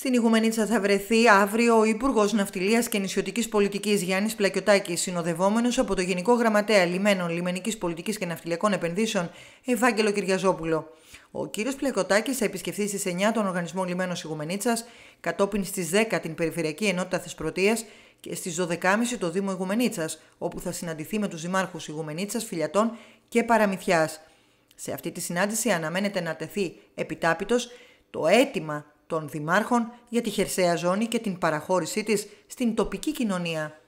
Στην Ιγουμενίτσα θα βρεθεί αύριο ο Υπουργός Ναυτιλίας και Νησιωτικής Πολιτικής Γιάννης Πλακιωτάκης, συνοδευόμενος από το Γενικό Γραμματέα Λιμένων Λιμενικής Πολιτικής και Ναυτιλιακών Επενδύσεων, Ευάγγελο Κυριαζόπουλο. Ο κ. Πλακιωτάκης θα επισκεφθεί στις 9 τον Οργανισμό Λιμένος Ιγουμενίτσας, κατόπιν στις 10 την Περιφερειακή Ενότητα Θεσπρωτείας και στις 12.30 το Δήμο Ιγουμενίτσας, όπου θα συναντηθεί με τους Δημάρχους Ιγουμενίτσας, Φιλιατών και Παραμυθιάς. Σε αυτή τη συνάντηση αναμένεται να τεθεί επιτάπητος το αίτημα των δημάρχων για τη χερσαία ζώνη και την παραχώρησή της στην τοπική κοινωνία.